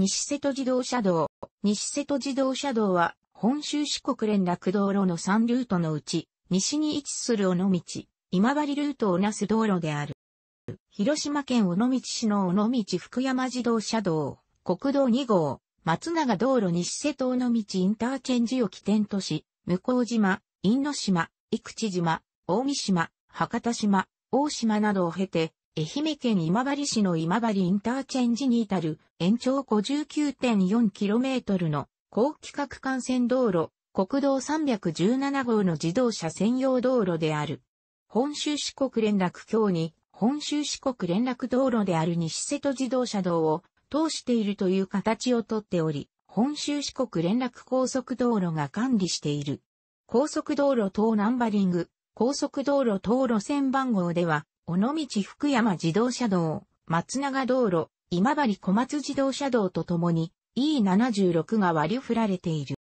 西瀬戸自動車道。西瀬戸自動車道は、本州四国連絡道路の3ルートのうち、西に位置する尾道、今治ルートをなす道路である。広島県尾道市の尾道福山自動車道、国道2号、松永道路西瀬戸尾道インターチェンジを起点とし、向島、因島、生口島、大見島、博多島、大島などを経て、愛媛県今治市の今治インターチェンジに至る延長 59.4km の高規格幹線道路、国道317号の自動車専用道路である。本州四国連絡橋に本州四国連絡道路である西瀬戸自動車道を通しているという形をとっており、本州四国連絡高速道路が管理している。高速道路等ナンバリング、高速道路等路線番号では、尾道福山自動車道、松永道路、今治小松自動車道とともに E76 が割り振られている。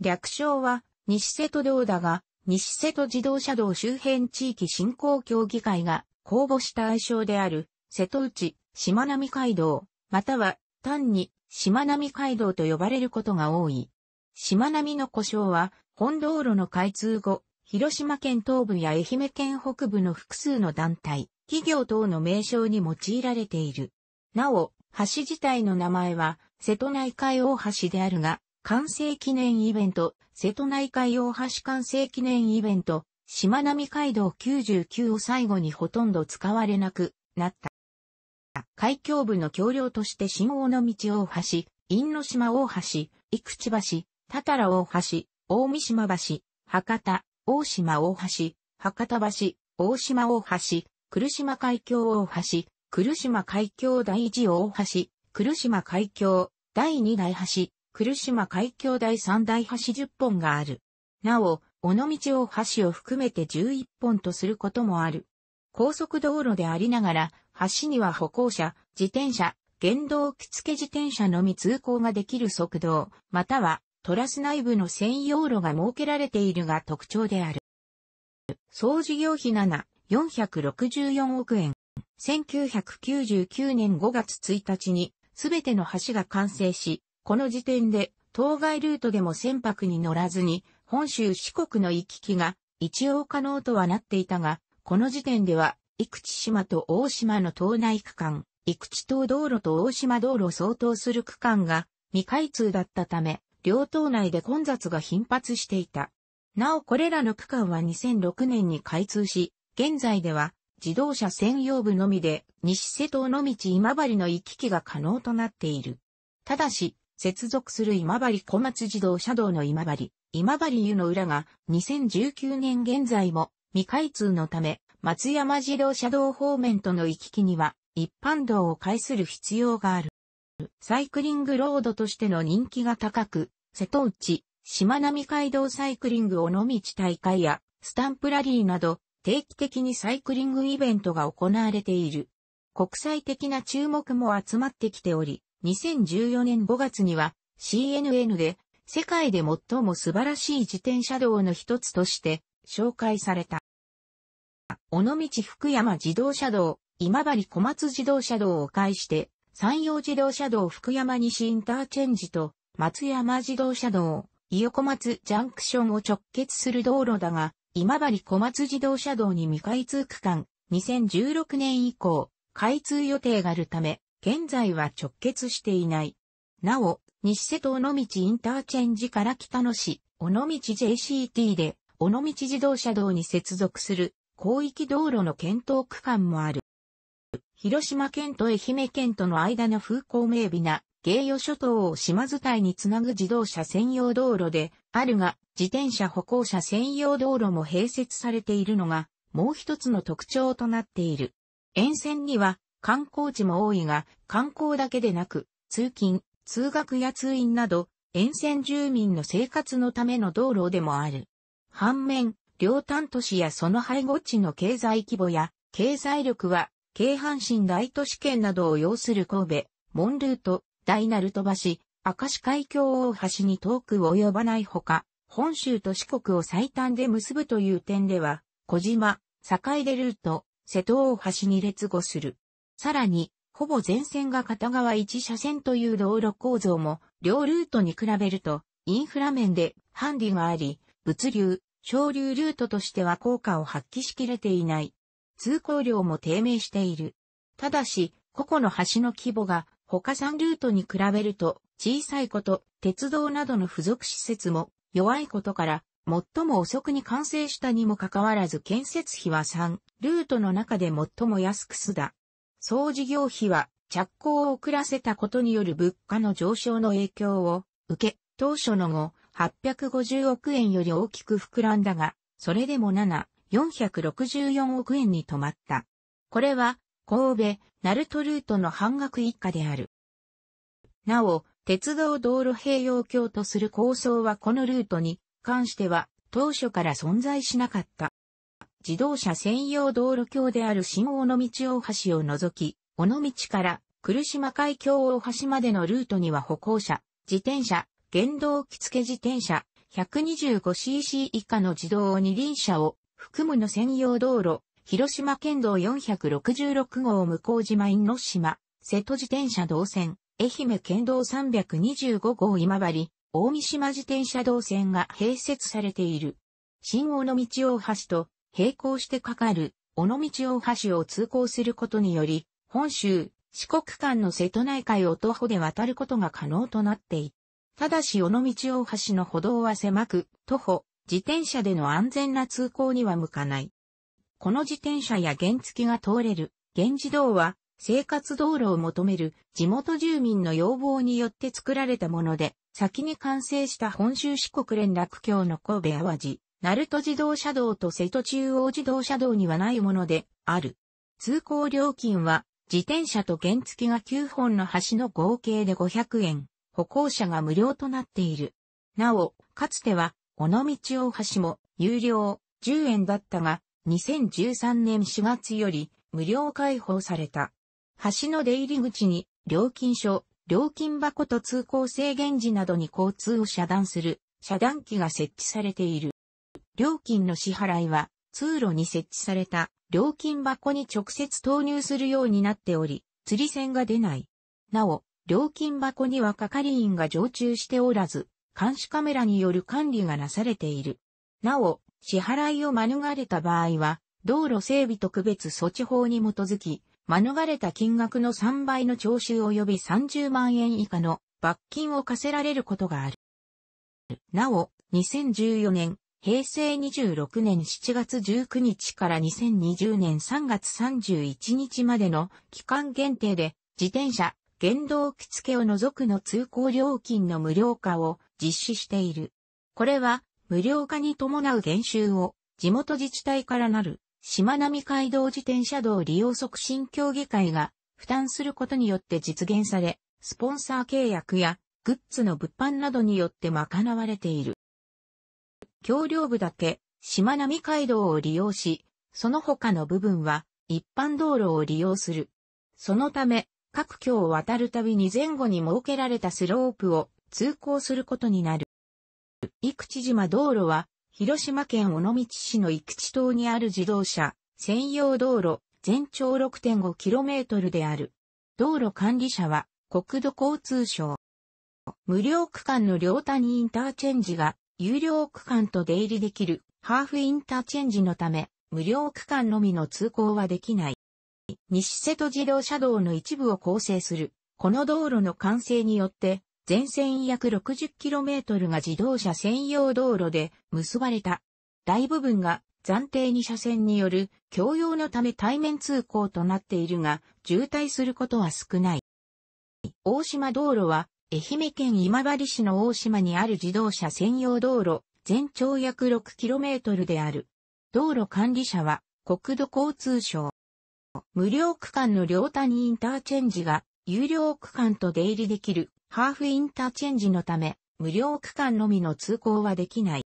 略称は西瀬戸道だが、西瀬戸自動車道周辺地域振興協議会が公募した愛称である瀬戸内、しまなみ海道、または単にしまなみ海道と呼ばれることが多い。しまなみの故障は本道路の開通後、広島県東部や愛媛県北部の複数の団体、企業等の名称に用いられている。なお、橋自体の名前は、瀬戸内海大橋であるが、完成記念イベント、瀬戸内海大橋完成記念イベント、島並海道99を最後にほとんど使われなくなった。海峡部の橋梁として新大の道大橋、因島大橋、生口橋、たたら大橋、大三島橋、博多、大島大橋、博多橋、大島大橋、来島海峡大橋、来島海峡第一大橋、来島海峡第二大橋、来島海峡第三大橋10本がある。なお、尾道大橋を含めて11本とすることもある。高速道路でありながら、橋には歩行者、自転車、原動機付自転車のみ通行ができる速道、またはトラス内部の専用路が設けられているが特徴である。総事業費7、464億円。1999年5月1日に、すべての橋が完成し、この時点で、当該ルートでも船舶に乗らずに、本州四国の行き来が一応可能とはなっていたが、この時点では、生口島と大島の島内区間、生口島道路と大島道路相当する区間が未開通だったため、両党内で混雑が頻発していた。なおこれらの区間は2006年に開通し、現在では自動車専用部のみで西瀬戸の道今治の行き来が可能となっている。ただし、接続する今治小松自動車道の今治、今治湯の裏が2019年現在も未開通のため、松山自動車道方面との行き来には一般道を介する必要がある。サイクリングロードとしての人気が高く、瀬戸内、しまなみ海道サイクリング尾道大会や、スタンプラリーなど、定期的にサイクリングイベントが行われている。国際的な注目も集まってきており、2014年5月には CNN で世界で最も素晴らしい自転車道の一つとして紹介された。尾道福山自動車道、今治小松自動車道を介して山陽自動車道福山西インターチェンジと松山自動車道、伊予小松ジャンクションを直結する道路だが、今治小松自動車道に未開通区間、2016年以降、開通予定があるため、現在は直結していない。なお、西瀬戸尾道インターチェンジから北野市、尾道 JCT で、尾道自動車道に接続する広域道路の検討区間もある。広島県と愛媛県との間の風光明媚な芸予諸島を島伝いにつなぐ自動車専用道路であるが、自転車歩行者専用道路も併設されているのが、もう一つの特徴となっている。沿線には観光地も多いが、観光だけでなく、通勤、通学や通院など、沿線住民の生活のための道路でもある。反面、両端都市やその背後地の経済規模や経済力は京阪神大都市圏などを要する神戸、門ルート、大鳴門橋、明石海峡大橋に遠く及ばないほか、本州と四国を最短で結ぶという点では、小島、境出ルート、瀬戸大橋に列後する。さらに、ほぼ全線が片側一車線という道路構造も、両ルートに比べると、インフラ面でハンディがあり、物流、昇流ルートとしては効果を発揮しきれていない。通行量も低迷している。ただし、個々の橋の規模が他3ルートに比べると小さいこと、鉄道などの付属施設も弱いことから、最も遅くに完成したにもかかわらず建設費は3ルートの中で最も安くすだ。総事業費は着工を遅らせたことによる物価の上昇の影響を受け、当初の後、850億円より大きく膨らんだが、それでも7、464億円に止まった。これは、神戸、ナルトルートの半額以下である。なお、鉄道道路併用橋とする構想はこのルートに関しては当初から存在しなかった。自動車専用道路橋である新大野道大橋を除き、尾道から来島海峡大橋までのルートには歩行者、自転車、原動機付自転車、125cc 以下の自動二輪車を含むの専用道路、広島県道466号向島因島、瀬戸自転車道線、愛媛県道325号今治、大三島自転車道線が併設されている。新尾道大橋と並行してかかる尾道大橋を通行することにより、本州、四国間の瀬戸内海を徒歩で渡ることが可能となっていただし尾道大橋の歩道は狭く、徒歩、自転車での安全な通行には向かない。この自転車や原付が通れる、原自動は、生活道路を求める地元住民の要望によって作られたもので、先に完成した本州四国連絡橋の神戸淡路、鳴門自動車道と瀬戸中央自動車道にはないもので、ある。通行料金は、自転車と原付が9本の橋の合計で500円、歩行者が無料となっている。なお、かつては、尾道大橋も有料10円だったが、2013年4月より無料開放された。橋の出入り口に料金所、料金箱と通行制限時などに交通を遮断する遮断機が設置されている。料金の支払いは通路に設置された料金箱に直接投入するようになっており、釣り線が出ない。なお、料金箱には係員が常駐しておらず、監視カメラによる管理がなされている。なお、支払いを免れた場合は、道路整備特別措置法に基づき、免れた金額の3倍の徴収及び30万円以下の罰金を課せられることがある。なお、2014年、平成26年7月19日から2020年3月31日までの期間限定で、自転車、原動機付を除くの通行料金の無料化を実施している。これは、無料化に伴う減収を、地元自治体からなる、しまなみ海道自転車道利用促進協議会が、負担することによって実現され、スポンサー契約や、グッズの物販などによって賄われている。橋梁部だけ、しまなみ海道を利用し、その他の部分は、一般道路を利用する。そのため、各橋を渡るたびに前後に設けられたスロープを通行することになる。生口島道路は、広島県尾道市の生口島にある自動車専用道路、全長 6.5km である。道路管理者は、国土交通省。無料区間の両谷インターチェンジが、有料区間と出入りできる、ハーフインターチェンジのため、無料区間のみの通行はできない。西瀬戸自動車道の一部を構成する、この道路の完成によって、全線約 60km が自動車専用道路で結ばれた。大部分が暫定2車線による共用のため対面通行となっているが、渋滞することは少ない。大島道路は、愛媛県今治市の大島にある自動車専用道路、全長約 6km である。道路管理者は、国土交通省。無料区間の両端インターチェンジが、有料区間と出入りできるハーフインターチェンジのため、無料区間のみの通行はできない。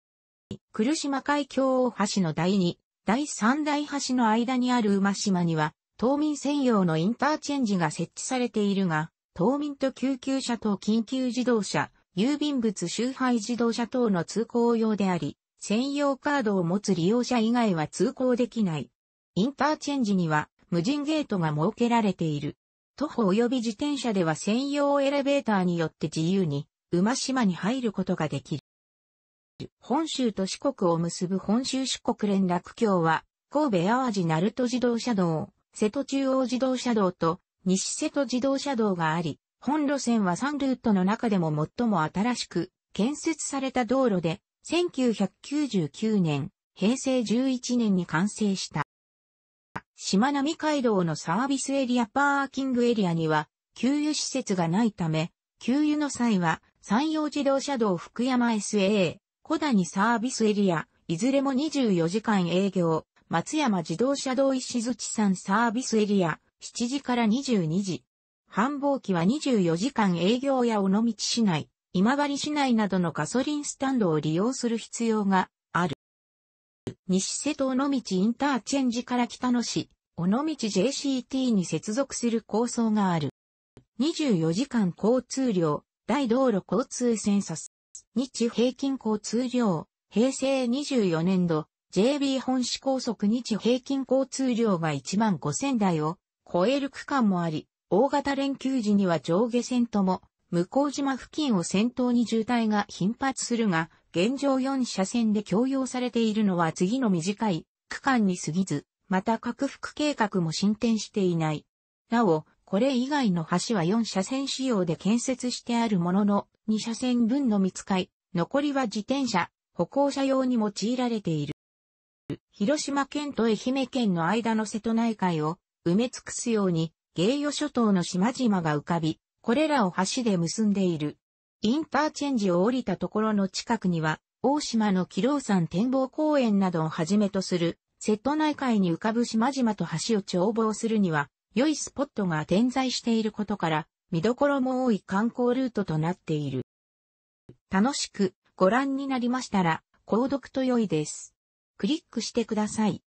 来島海峡大橋の第2、第3大橋の間にある馬島には、島民専用のインターチェンジが設置されているが、島民と救急車と緊急自動車、郵便物周配自動車等の通行用であり、専用カードを持つ利用者以外は通行できない。インターチェンジには無人ゲートが設けられている。徒歩及び自転車では専用エレベーターによって自由に、馬島に入ることができる。本州と四国を結ぶ本州四国連絡橋は、神戸淡路鳴門自動車道、瀬戸中央自動車道と西瀬戸自動車道があり、本路線は3ルートの中でも最も新しく建設された道路で、1999年、平成11年に完成した。島並海道のサービスエリアパーキングエリアには、給油施設がないため、給油の際は、山陽自動車道福山 SAA、小谷サービスエリア、いずれも24時間営業、松山自動車道石槌山サービスエリア、7時から22時。繁忙期は24時間営業や尾道市内、今治市内などのガソリンスタンドを利用する必要が西瀬戸尾道インターチェンジから北野市、尾道 JCT に接続する構想がある。24時間交通量、大道路交通センサス。日平均交通量、平成24年度、JB 本市高速日平均交通量が1万5000台を超える区間もあり、大型連休時には上下線とも、向島付近を先頭に渋滞が頻発するが、現状4車線で共用されているのは次の短い区間に過ぎず、また拡幅計画も進展していない。なお、これ以外の橋は4車線仕様で建設してあるものの、2車線分の見つかい、残りは自転車、歩行者用に用いられている。広島県と愛媛県の間の瀬戸内海を埋め尽くすように、芸予諸島の島々が浮かび、これらを橋で結んでいる。インターチェンジを降りたところの近くには、大島の気楼山展望公園などをはじめとする、瀬戸内海に浮かぶ島々と橋を眺望するには、良いスポットが点在していることから、見どころも多い観光ルートとなっている。楽しくご覧になりましたら、購読と良いです。クリックしてください。